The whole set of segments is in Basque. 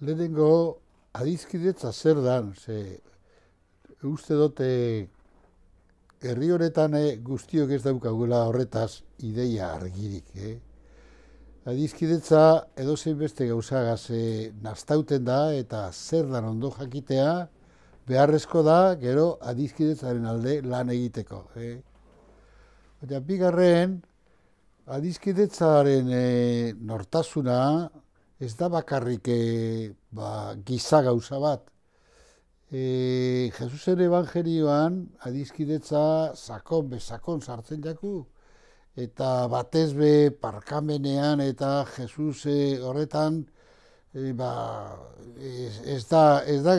Lehenengo, adizkidetza zer dan, ze, uste dute herri honetan eh, guztiok ez daukagula horretaz ideia argirik, eh? Adizkidetza edo zein beste gauzagaz e, eh, naztauten da eta zer dan ondo jakitea, beharrezko da, gero, adizkidetzaren alde lan egiteko, eh? Baina, bigarren, adizkidetzaren eh, nortasuna, ez da bakarrik e, eh, ba, giza gauza bat. E, Jesusen Evangelioan adizkidetza sakon, bezakon sartzen jaku, eta batezbe be parkamenean eta Jesus eh, horretan e, ba, ez, da, ez da,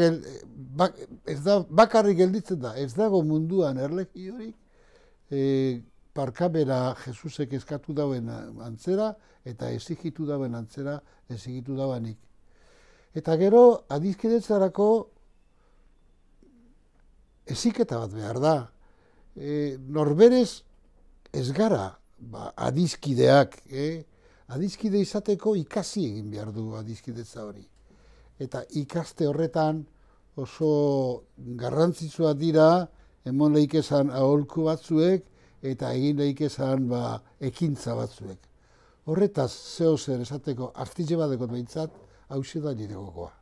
ba, ez da bakarrik gelditzen da, ez dago munduan erlegiorik e, parkabera Jesusek eskatu dauen antzera, eta ezigitu dauen antzera ezigitu dauenik. Eta gero, adizkidetzarako eziketa bat behar da. E, norberez ez gara ba, adizkideak, eh? adizkide izateko ikasi egin behar du adizkidetza hori. Eta ikaste horretan oso garrantzitsua dira, emon lehik aholku batzuek, eta egin lehik esan ba, ekintza batzuek. Horretaz, zeo zer esateko artitxe badeko behintzat, hau da nire gokoa.